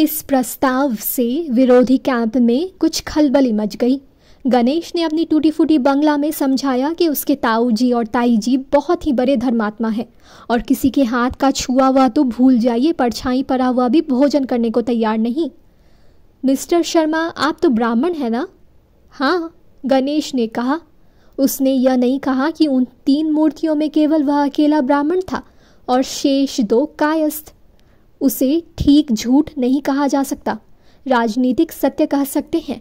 इस प्रस्ताव से विरोधी कैंप में कुछ खलबली मच गई गणेश ने अपनी टूटी फूटी बंगला में समझाया कि उसके ताऊ जी और ताई जी बहुत ही बड़े धर्मात्मा हैं और किसी के हाथ का छुआ हुआ तो भूल जाइए परछाई परा हुआ भी भोजन करने को तैयार नहीं मिस्टर शर्मा आप तो ब्राह्मण हैं ना हाँ गणेश ने कहा उसने यह नहीं कहा कि उन तीन मूर्तियों में केवल वह अकेला ब्राह्मण था और शेष दो कायस्थ उसे ठीक झूठ नहीं कहा जा सकता राजनीतिक सत्य कह सकते हैं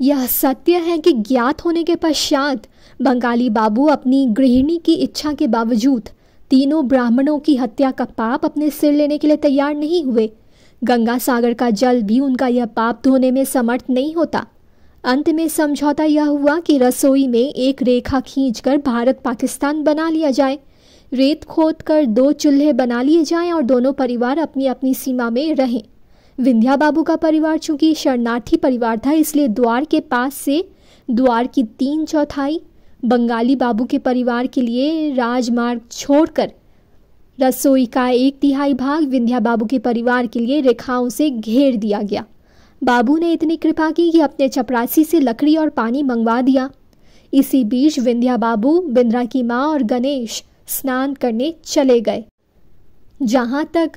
यह सत्य है कि ज्ञात होने के पश्चात बंगाली बाबू अपनी गृहिणी की इच्छा के बावजूद तीनों ब्राह्मणों की हत्या का पाप अपने सिर लेने के लिए तैयार नहीं हुए गंगा सागर का जल भी उनका यह पाप धोने में समर्थ नहीं होता अंत में समझौता यह हुआ कि रसोई में एक रेखा खींचकर भारत पाकिस्तान बना लिया जाए रेत खोद कर दो चूल्हे बना लिए जाएं और दोनों परिवार अपनी अपनी सीमा में रहें विंध्या बाबू का परिवार चूंकि शरणार्थी परिवार था इसलिए द्वार के पास से द्वार की तीन चौथाई बंगाली बाबू के परिवार के लिए राजमार्ग छोड़कर रसोई का एक तिहाई भाग विंध्या बाबू के परिवार के लिए रेखाओं से घेर दिया गया बाबू ने इतनी कृपा की कि अपने चपरासी से लकड़ी और पानी मंगवा दिया इसी बीच विंध्या बाबू बिंद्रा की माँ और गणेश स्नान करने चले गए जहाँ तक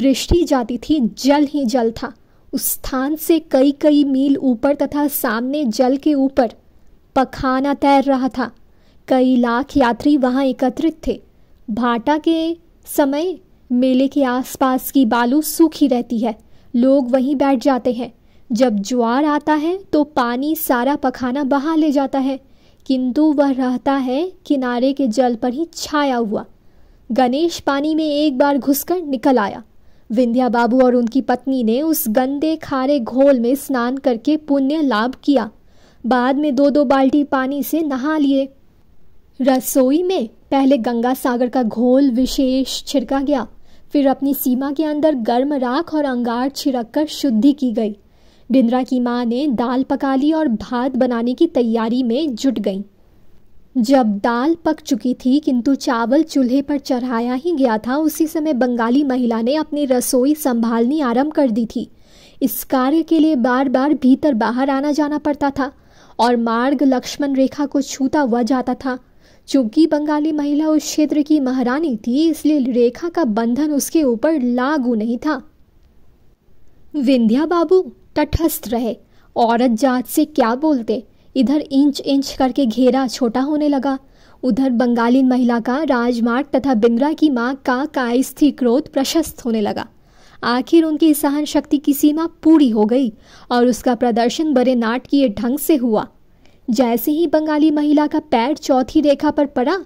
दृष्टि जाती थी जल ही जल था उस स्थान से कई कई मील ऊपर तथा सामने जल के ऊपर पखाना तैर रहा था कई लाख यात्री वहाँ एकत्रित थे भाटा के समय मेले के आसपास की बालू सूखी रहती है लोग वहीं बैठ जाते हैं जब ज्वार आता है तो पानी सारा पखाना बहा ले जाता है किंतु वह रहता है किनारे के जल पर ही छाया हुआ गणेश पानी में एक बार घुसकर निकल आया विंध्या बाबू और उनकी पत्नी ने उस गंदे खारे घोल में स्नान करके पुण्य लाभ किया बाद में दो दो बाल्टी पानी से नहा लिए रसोई में पहले गंगा सागर का घोल विशेष छिड़का गया फिर अपनी सीमा के अंदर गर्म राख और अंगार छिड़क कर शुद्धि की गई बिंद्रा की माँ ने दाल पका ली और भात बनाने की तैयारी में जुट गई जब दाल पक चुकी थी किंतु चावल चूल्हे पर चढ़ाया ही गया था उसी समय बंगाली महिला ने अपनी रसोई संभालनी आरंभ कर दी थी इस कार्य के लिए बार बार भीतर बाहर आना जाना पड़ता था और मार्ग लक्ष्मण रेखा को छूता हुआ जाता था चूंकि बंगाली महिला उस क्षेत्र की महारानी थी इसलिए रेखा का बंधन उसके ऊपर लागू नहीं था विंध्या बाबू तटस्थ रहे औरत जात से क्या बोलते इधर इंच इंच करके घेरा छोटा होने लगा उधर बंगाली महिला का राजमार्ग तथा बिंद्रा की माँ का कायस्थी क्रोध प्रशस्त होने लगा आखिर उनकी सहन शक्ति की सीमा पूरी हो गई और उसका प्रदर्शन बड़े नाटकीय ढंग से हुआ जैसे ही बंगाली महिला का पैर चौथी रेखा पर पड़ा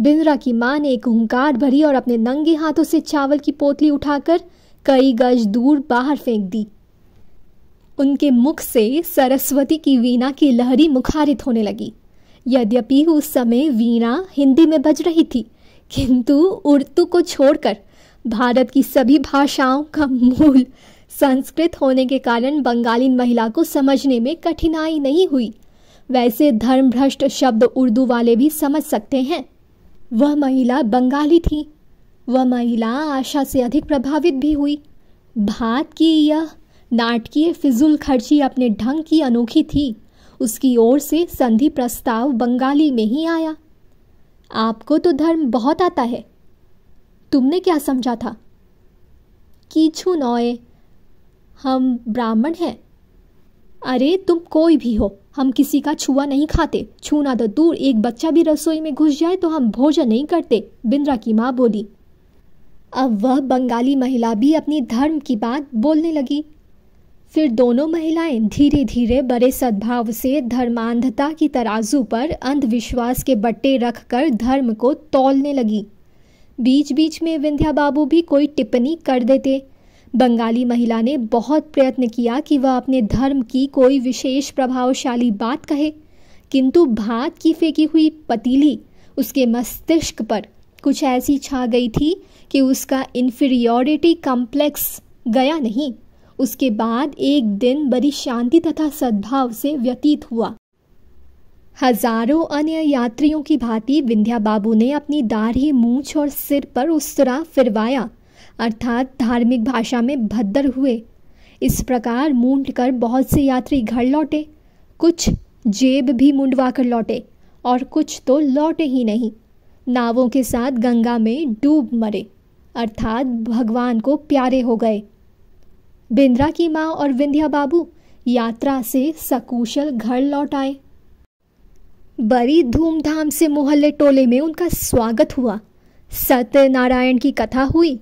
बिंद्रा की माँ ने एक हंकार भरी और अपने नंगे हाथों से चावल की पोतली उठाकर कई गज दूर बाहर फेंक दी उनके मुख से सरस्वती की वीणा की लहरी मुखारित होने लगी यद्यपि उस समय वीणा हिंदी में बज रही थी किंतु उर्दू को छोड़कर भारत की सभी भाषाओं का मूल संस्कृत होने के कारण बंगाली महिला को समझने में कठिनाई नहीं हुई वैसे धर्म भ्रष्ट शब्द उर्दू वाले भी समझ सकते हैं वह महिला बंगाली थी वह महिला आशा से अधिक प्रभावित भी हुई भात की यह नाटकीय फिजुल खर्ची अपने ढंग की अनोखी थी उसकी ओर से संधि प्रस्ताव बंगाली में ही आया आपको तो धर्म बहुत आता है तुमने क्या समझा था छू नोए हम ब्राह्मण हैं अरे तुम कोई भी हो हम किसी का छुआ नहीं खाते छूना तो दूर एक बच्चा भी रसोई में घुस जाए तो हम भोजन नहीं करते बिंद्रा की माँ बोली अब वह बंगाली महिला भी अपनी धर्म की बात बोलने लगी फिर दोनों महिलाएं धीरे धीरे बड़े सद्भाव से धर्मांधता की तराजू पर अंधविश्वास के बट्टे रखकर धर्म को तोलने लगी बीच बीच में विंध्या बाबू भी कोई टिप्पणी कर देते बंगाली महिला ने बहुत प्रयत्न किया कि वह अपने धर्म की कोई विशेष प्रभावशाली बात कहे किंतु भात की फेंकी हुई पतीली उसके मस्तिष्क पर कुछ ऐसी छा गई थी कि उसका इन्फीरियोरिटी कॉम्प्लेक्स गया नहीं उसके बाद एक दिन बड़ी शांति तथा सद्भाव से व्यतीत हुआ हजारों अन्य यात्रियों की भांति विंध्या बाबू ने अपनी दाढ़ी मूछ और सिर पर उस्तरा फिरवाया अर्थात धार्मिक भाषा में भद्दर हुए इस प्रकार मूंड कर बहुत से यात्री घर लौटे कुछ जेब भी मुंडवा कर लौटे और कुछ तो लौटे ही नहीं नावों के साथ गंगा में डूब मरे अर्थात भगवान को प्यारे हो गए बिंद्रा की माँ और विंध्या बाबू यात्रा से सकुशल घर लौट आए बड़ी धूमधाम से मोहल्ले टोले में उनका स्वागत हुआ सत्यनारायण की कथा हुई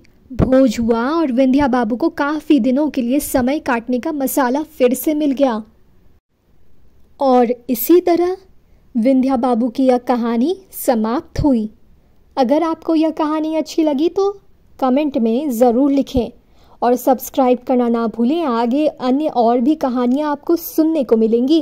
भोज हुआ और विंध्या बाबू को काफ़ी दिनों के लिए समय काटने का मसाला फिर से मिल गया और इसी तरह विंध्या बाबू की यह कहानी समाप्त हुई अगर आपको यह कहानी अच्छी लगी तो कमेंट में ज़रूर लिखें और सब्सक्राइब करना ना भूलें आगे अन्य और भी कहानियाँ आपको सुनने को मिलेंगी